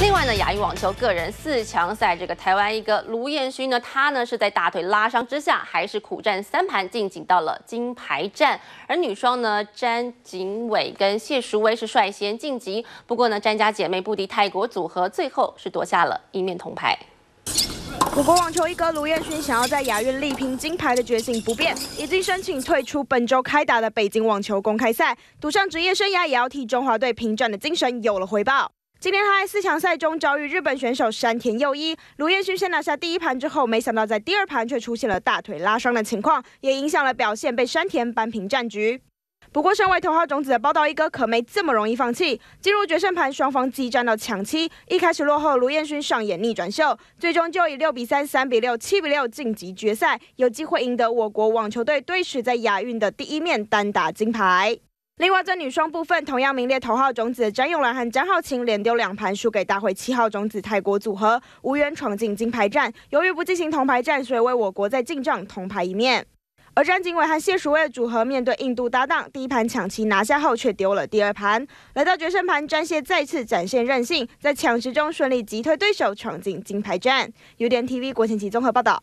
另外呢，亚运网球个人四强赛，这个台湾一哥卢彦勋呢，他呢是在大腿拉伤之下，还是苦战三盘，晋级到了金牌战。而女双呢，詹景伟跟谢淑薇是率先晋级，不过呢，詹家姐妹不敌泰国组合，最后是夺下了一面铜牌。我国网球一哥卢彦勋想要在亚运力拼金牌的决心不变，已经申请退出本周开打的北京网球公开赛，赌上职业生涯也要替中华队拼战的精神有了回报。今天他在四强赛中遭遇日本选手山田佑一，卢彦勋先拿下第一盘之后，没想到在第二盘却出现了大腿拉伤的情况，也影响了表现，被山田扳平战局。不过身为头号种子的报道一哥可没这么容易放弃，进入决胜盘，双方激战到抢七，一开始落后，卢彦勋上演逆转秀，最终就以六比三、三比六、七比六晋级决赛，有机会赢得我国网球队队史在亚运的第一面单打金牌。另外，在女双部分，同样名列头号种子的张永兰和张浩晴连丢两盘，输给大会七号种子泰国组合，无缘闯进金牌战。由于不进行铜牌战，所以为我国在进账铜牌一面。而张景伟和谢淑薇的组合面对印度搭档，第一盘抢七拿下后却丢了第二盘，来到决胜盘，张谢再次展现韧性，在抢十中顺利击退对手，闯进金牌战。U 点 TV 国庆期综合报道。